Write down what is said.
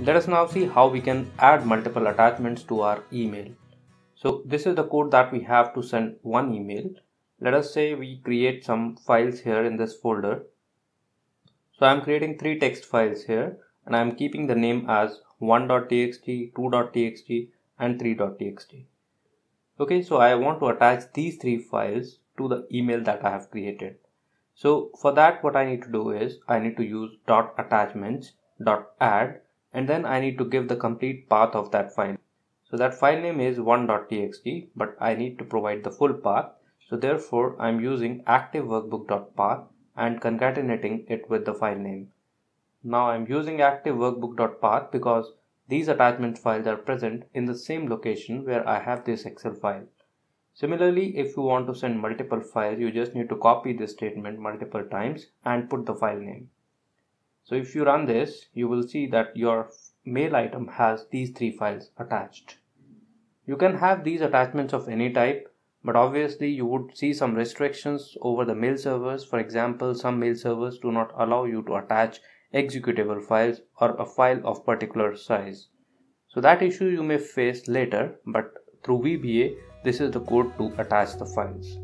Let us now see how we can add multiple attachments to our email. So this is the code that we have to send one email. Let us say we create some files here in this folder. So I'm creating three text files here and I'm keeping the name as 1.txt, 2.txt and 3.txt. Okay, so I want to attach these three files to the email that I have created. So for that what I need to do is I need to use dot attachments dot add and then I need to give the complete path of that file. So that file name is 1.txt but I need to provide the full path. So therefore I'm using active workbook.path and concatenating it with the file name. Now I'm using active workbook.path because these attachment files are present in the same location where I have this Excel file. Similarly, if you want to send multiple files, you just need to copy this statement multiple times and put the file name. So if you run this, you will see that your mail item has these three files attached. You can have these attachments of any type, but obviously you would see some restrictions over the mail servers. For example, some mail servers do not allow you to attach executable files or a file of particular size. So that issue you may face later, but through VBA, this is the code to attach the files.